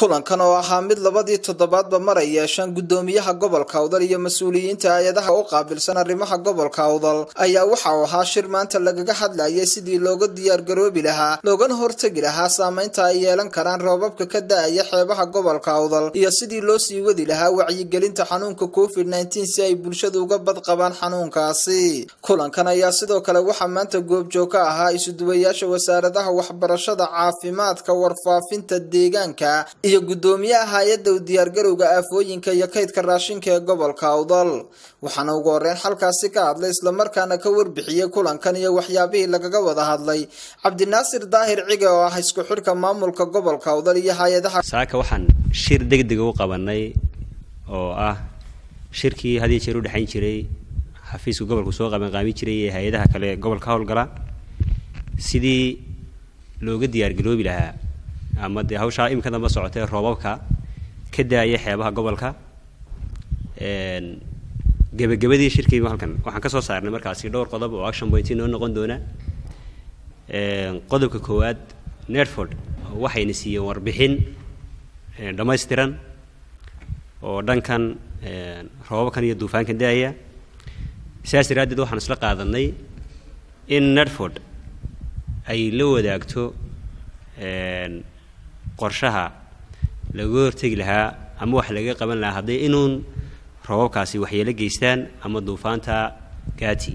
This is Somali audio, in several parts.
kulankan oo ahaa mid labadii toddobaadba maray yeesheen guddoomiyaha gobolka awdal iyo mas-uuliyiinta hay-adaha u qaabilsan arrimaha gobolka awdal ayaa waxa uu ahaa shir maanta lagaga hadlayay sidii looga diyaargaroobi lahaa loogana hortegi lahaa saamaynta ay yeelan karaan roobabka ka da-aya xeebaha gobolka awdal iyo sidii loo sii wadi lahaa wacyigelinta xanuunka covid nneteen si ay bulshadu uga badqabaan xanuunkaasi kulankan ayaa sidoo kale waxaa maanta goobjoog ka ahaa isuduwayaasha wasaaradaha waxbarashada caafimaadka warfaafinta deegaanka iyo guddoomiyaha hay-adda u diyaargarowga aafooyinka iyo kaydka raashinka ee gobolka awdal waxaana ugu horeyn xalkaasi ka hadlay islamarkaana ka warbixiyey kulankan iyo waxyaabihii lagaga wada hadlay cabdinaasir daahir cige oo ah isku xidhka maamulka gobolka awdal iyo hay-adaha saaka waxaan shir deg degdega u qabanay oo ah shirkii had iyo jeer u dhexayn jiray xafiiska gobolku soo qaamin jiray ee hay-adaha kale gobolka howlgala sidii looga diyaargaroobi lahaa ama dee hawshaa iminka damba socotee roobabka ka daaya xeebaha gobolka gebagabadii shirkiiba halkan waxaan ka soo saarnay markaasi dhowr qodob oo action point noo noqon doona qodobka koowaad netford waxayna siiyeen warbixin dhammaystiran oo dhankan roobabkan iyo duufaankan daaya saas daraaddeed waxaan isla qaadanay in netford ay la wadaagto qorshaha laga hortegi lahaa ama wax laga qaban lahaa hadday inuun robabkaasi waxyeelo geystaan ama duufaanta gaati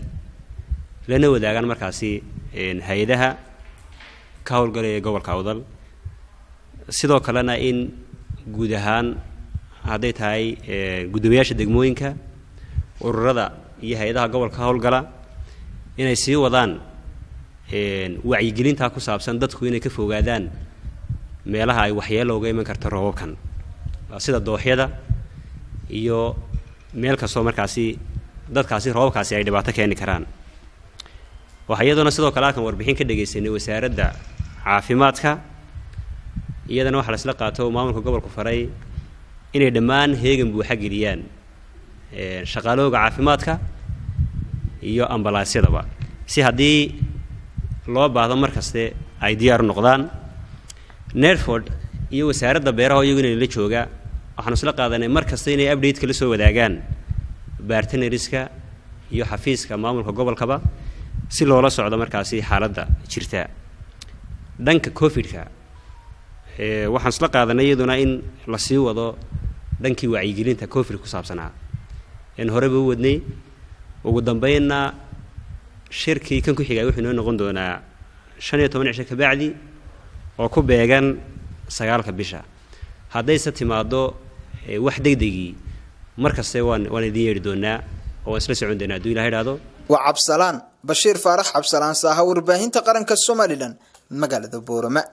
lana wadaagaan markaasi hay-adaha ka ee gobolka awdal sidoo kalena in guud ahaan hadday tahay guddoomiyaasha degmooyinka ururada iyo hay-adaha gobolka howlgala inay sii wadaan wacyigelintaa ku saabsan dadku inay ka fogaadaan meelaha ay waxyeello uga iman karta roobabkan sida dooxyada iyo meel kastoo markaasi dadkaasi roobabkaasi ay dhibaato keeni karaan waxaa iyadoona sidoo kale halkan warbixin ka dhegaysanay wasaaradda caafimaadka iyadana waxaa laisla qaato maamulka gobolku faray inay dhammaan heegan buuxa geliyaan shaqaalooga caafimaadka iyo ambalaasyadaba si haddii loo baahdo mar kaste ay diyaar noqdaan nerford iyo wasaaradda beeraha oo iyagu inaynu la joogaa waxaanu isla qaadanay mar kasta inay updateka la soo wadaagaan barteneriska iyo xafiiska maamulka gobolkaba si loola socdo markaasi xaaladda jirta dhanka covid-ka waxaan isla qaadanay iyaduna in lasii wado dhankii wacyigelinta covid ku saabsanaa an horeba u wadnay ugu dambeynna shirkii kan ku xigay wuxuu noo noqon doonaa shan iyo toban cisho kabacdi oo ku beegan sagaalka bisha haddayse timaaddo eh, wax degdegii markaste waan idin yeedhi doonaa oo isla socon doonaa haduu ilah idhaahdo waa cabsalaan bashiir faarax cabsalaan saaha warbaahinta qaranka somalilan magaalada boorama